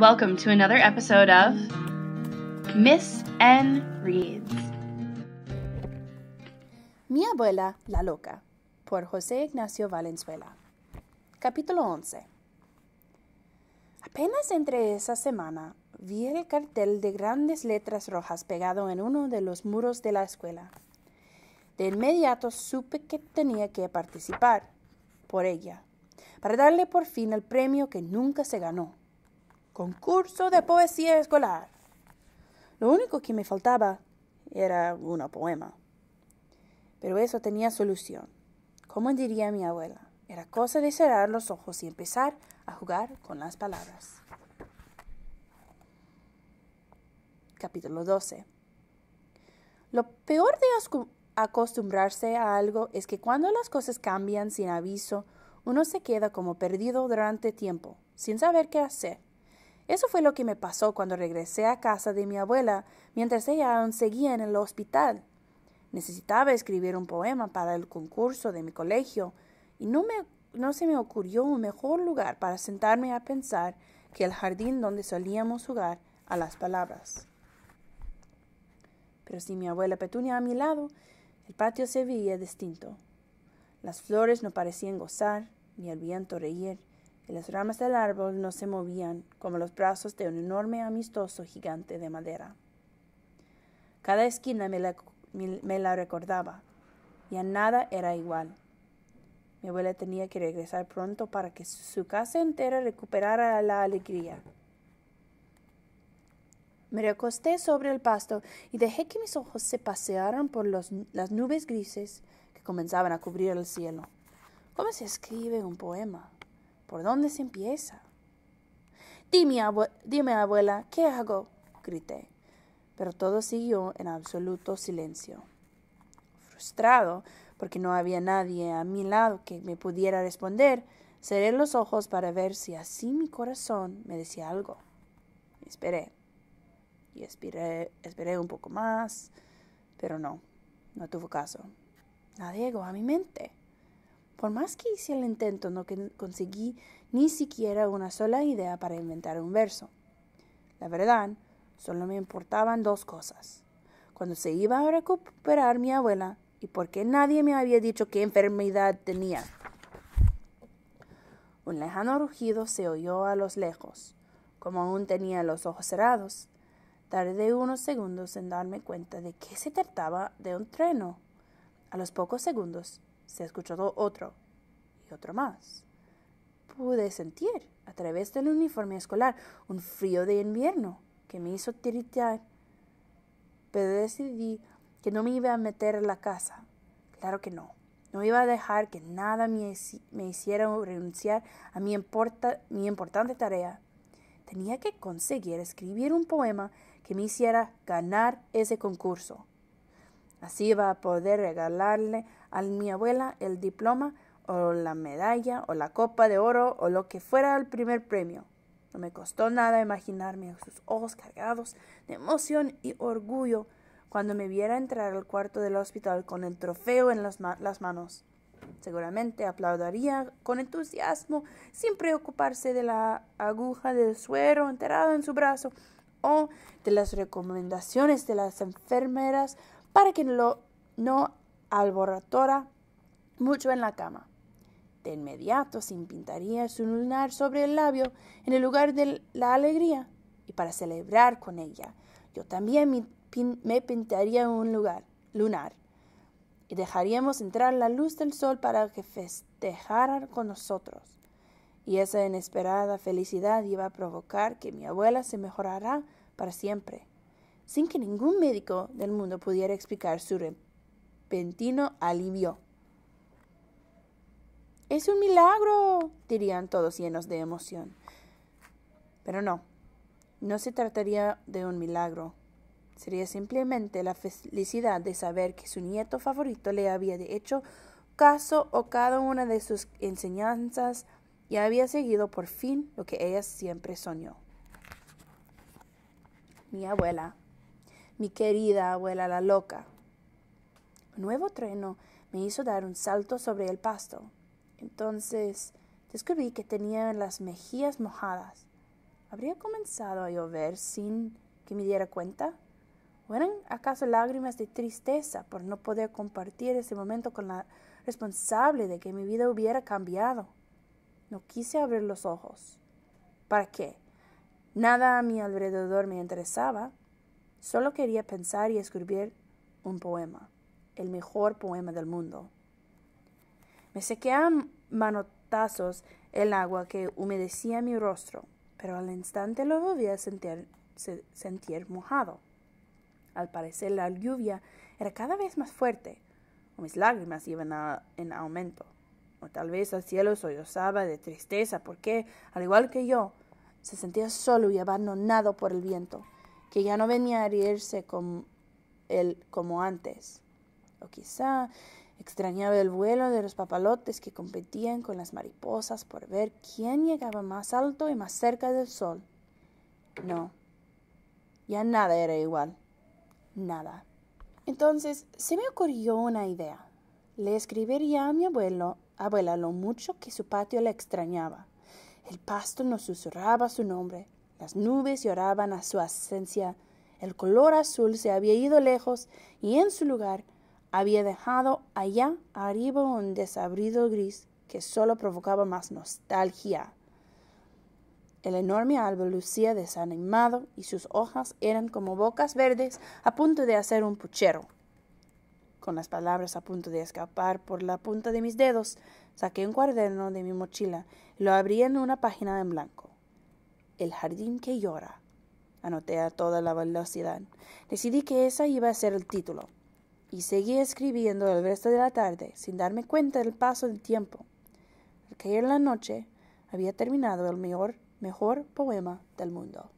Welcome to another episode of Miss N Reads. Mi abuela la loca por José Ignacio Valenzuela. Capítulo 11. Apenas entre esa semana vi el cartel de grandes letras rojas pegado en uno de los muros de la escuela. De inmediato supe que tenía que participar por ella, para darle por fin el premio que nunca se ganó concurso de poesía escolar. Lo único que me faltaba era un poema. Pero eso tenía solución. Como diría mi abuela, era cosa de cerrar los ojos y empezar a jugar con las palabras. Capítulo 12. Lo peor de acostumbrarse a algo es que cuando las cosas cambian sin aviso, uno se queda como perdido durante tiempo, sin saber qué hacer. Eso fue lo que me pasó cuando regresé a casa de mi abuela mientras ella aún seguía en el hospital. Necesitaba escribir un poema para el concurso de mi colegio y no, se me ocurrió un mejor lugar para sentarme a pensar que el jardín donde solíamos jugar a las palabras. Pero sin mi abuela Petunia a mi lado, el patio se veía distinto. Las flores no parecían gozar, ni el viento reír, las ramas del árbol no se movían como los brazos de un enorme amistoso gigante de madera. Cada esquina me la, recordaba, y a nada era igual. Mi abuela tenía que regresar pronto para que su casa entera recuperara la alegría. Me recosté sobre el pasto y dejé que mis ojos se pasearan por los, las nubes grises que comenzaban a cubrir el cielo. ¿Cómo se escribe un poema? ¿Por dónde se empieza? Dime, dime abuela, ¿qué hago? grité, pero todo siguió en absoluto silencio. Frustrado, porque no había nadie a mi lado que me pudiera responder, cerré los ojos para ver si así mi corazón me decía algo. esperé. Y esperé, esperé un poco más, pero no, no tuvo caso. Nadie llegó a mi mente. Por más que hice el intento, no conseguí ni siquiera una sola idea para inventar un verso. La verdad, solo me importaban dos cosas. Cuando se iba a recuperar mi abuela y por qué nadie me había dicho qué enfermedad tenía. Un lejano rugido se oyó a los lejos, como aún tenía los ojos cerrados. Tardé unos segundos en darme cuenta de que se trataba de un treno. A los pocos segundos se escuchó otro y otro más. Pude sentir a través del uniforme escolar un frío de invierno que me hizo tiritar, pero decidí que no me iba a meter en la casa. Claro que no. No iba a dejar que nada me, hiciera renunciar a mi, mi importante tarea. Tenía que conseguir escribir un poema que me hiciera ganar ese concurso. Así iba a poder regalarle a mi abuela el diploma o la medalla o la copa de oro o lo que fuera el primer premio. No me costó nada imaginarme sus ojos cargados de emoción y orgullo cuando me viera entrar al cuarto del hospital con el trofeo en las, manos. Seguramente aplaudiría con entusiasmo sin preocuparse de la aguja del suero enterado en su brazo o de las recomendaciones de las enfermeras para que lo, no Alborotora mucho en la cama. De inmediato se pintaría su lunar sobre el labio en el lugar de la alegría y para celebrar con ella yo también me, pintaría un lugar lunar y dejaríamos entrar la luz del sol para que festejara con nosotros. Y esa inesperada felicidad iba a provocar que mi abuela se mejorara para siempre, sin que ningún médico del mundo pudiera explicar su alivio. Es un milagro, dirían todos llenos de emoción. Pero no, no se trataría de un milagro. Sería simplemente la felicidad de saber que su nieto favorito le había hecho caso o cada una de sus enseñanzas y había seguido por fin lo que ella siempre soñó. Mi abuela, mi querida abuela la loca, nuevo trueno me hizo dar un salto sobre el pasto. Entonces descubrí que tenía las mejillas mojadas. ¿Habría comenzado a llover sin que me diera cuenta? ¿O eran acaso lágrimas de tristeza por no poder compartir ese momento con la responsable de que mi vida hubiera cambiado? No quise abrir los ojos. ¿Para qué? Nada a mi alrededor me interesaba. Solo quería pensar y escribir un poema el mejor poema del mundo. Me a manotazos el agua que humedecía mi rostro, pero al instante lo volví a sentir, mojado. Al parecer la lluvia era cada vez más fuerte, o mis lágrimas iban en aumento, o tal vez el cielo sollozaba de tristeza porque, al igual que yo, se sentía solo y abandonado por el viento, que ya no venía a herirse él como antes o quizá extrañaba el vuelo de los papalotes que competían con las mariposas por ver quién llegaba más alto y más cerca del sol. No, ya nada era igual, nada. Entonces se me ocurrió una idea. Le escribiría a mi abuelo, abuela, lo mucho que su patio le extrañaba. El pasto nos susurraba su nombre, las nubes lloraban a su ausencia, el color azul se había ido lejos y en su lugar había dejado allá arriba un desabrido gris que solo provocaba más nostalgia. El enorme árbol lucía desanimado y sus hojas eran como bocas verdes a punto de hacer un puchero. Con las palabras a punto de escapar por la punta de mis dedos, saqué un cuaderno de mi mochila y lo abrí en una página en blanco. El jardín que llora. Anoté a toda la velocidad. Decidí que esa iba a ser el título y seguí escribiendo el resto de la tarde sin darme cuenta del paso del tiempo. Al caer la noche había terminado el mejor, mejor poema del mundo.